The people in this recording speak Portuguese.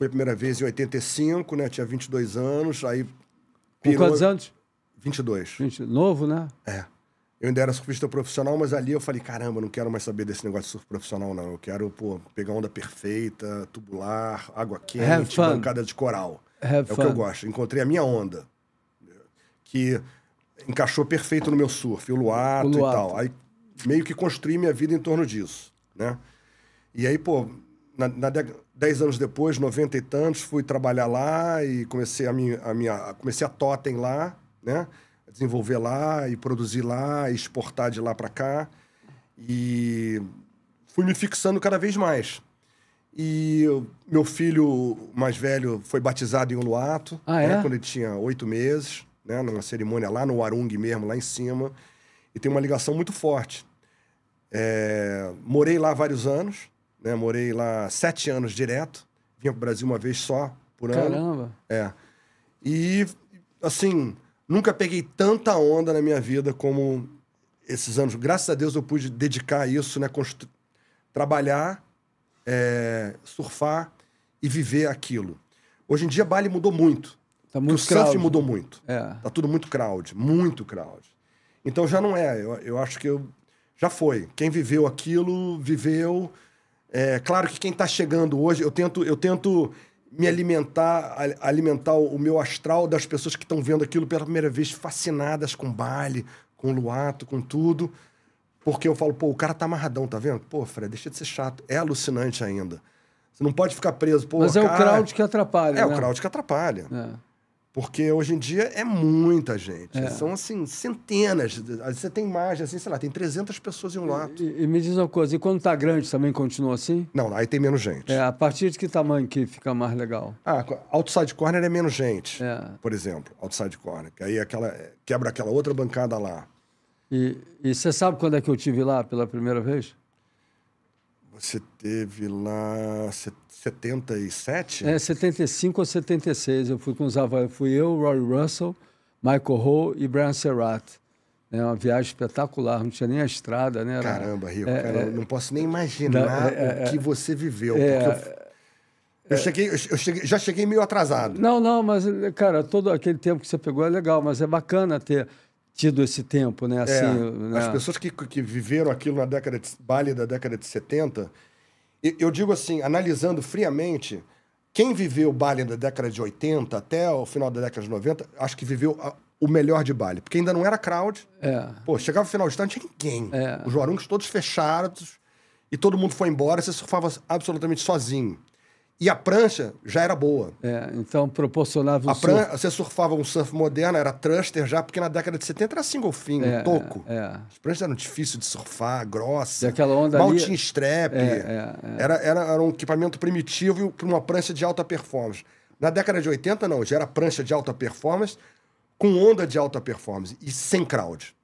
Foi a primeira vez em 85, né? Tinha 22 anos, aí... Pirou... Com quantos anos? 22. 20... Novo, né? É. Eu ainda era surfista profissional, mas ali eu falei, caramba, não quero mais saber desse negócio de surf profissional, não. Eu quero, pô, pegar onda perfeita, tubular, água quente, bancada de coral. Have é fun. o que eu gosto. Encontrei a minha onda, que encaixou perfeito no meu surf, o luato, o luato. e tal. Aí meio que construí minha vida em torno disso, né? E aí, pô, na, na de, dez anos depois, 90 e tantos, fui trabalhar lá e comecei a minha, a minha comecei a Totem lá, né? A desenvolver lá e produzir lá, e exportar de lá para cá e fui me fixando cada vez mais. E meu filho mais velho foi batizado em Uluato, ah, né? É? quando ele tinha oito meses, né? numa cerimônia lá no Warung mesmo, lá em cima. E tem uma ligação muito forte. É... Morei lá vários anos, né? Morei lá sete anos direto. Vinha pro Brasil uma vez só por ano. Caramba! É. E, assim, nunca peguei tanta onda na minha vida como esses anos. Graças a Deus eu pude dedicar isso, né? Constru... Trabalhar, é... surfar e viver aquilo. Hoje em dia, Bali mudou muito. Tá muito o crowd. surf mudou muito. É. Tá tudo muito crowd, muito crowd. Então já não é. Eu, eu acho que eu... já foi. Quem viveu aquilo, viveu é, claro que quem está chegando hoje, eu tento, eu tento me alimentar, alimentar o meu astral das pessoas que estão vendo aquilo pela primeira vez, fascinadas com baile, com luato, com tudo. Porque eu falo, pô, o cara tá amarradão, tá vendo? Pô, Fred, deixa de ser chato. É alucinante ainda. Você não pode ficar preso. Pô, Mas é cara... o crowd que atrapalha. É né? o crowd que atrapalha. É. Porque hoje em dia é muita gente. É. São, assim, centenas. Você tem imagens assim, sei lá, tem 300 pessoas em um lado E, e, me diz uma coisa, e quando tá grande também continua assim? Não, aí tem menos gente. É, a partir de que tamanho que fica mais legal? Ah, outside corner é menos gente, é. por exemplo, outside corner. Que aí é aquela, é, quebra aquela outra bancada lá. E você sabe quando é que eu tive lá pela primeira vez? Você teve lá 77? É, 75 ou 76. Eu fui com os avós. Fui eu, Roy Russell, Michael Ho e Brian Serrat. É uma viagem espetacular, não tinha nem a estrada, né? Era, Caramba, Rico, é, cara, é, não posso nem imaginar não, é, o é, que é. você viveu. eu, eu cheguei, eu cheguei, já cheguei meio atrasado. Não, não, mas, cara, todo aquele tempo que você pegou é legal, mas é bacana ter tido esse tempo, né? É, assim, é, né? As pessoas que, que viveram aquilo na década de Bali da década de 70, eu, digo assim, analisando friamente, quem viveu Bali da década de 80 até o final da década de 90, acho que viveu a, o melhor de Bali, porque ainda não era crowd. É. Pô, chegava o final de tarde, não tinha ninguém. É. Os warungs todos fechados e todo mundo foi embora, você surfava absolutamente sozinho. E a prancha já era boa. É, então proporcionava um a surf. Você surfava um surf moderno, era thruster já, porque na década de 70 era single fin, é, um toco. É, As pranchas eram difíceis de surfar, grossas. aquela onda mal ali... tinha strap. É, é, é. Era, era, era um equipamento primitivo para uma prancha de alta performance. Na década de 80, não, já era prancha de alta performance, com onda de alta performance e sem crowd.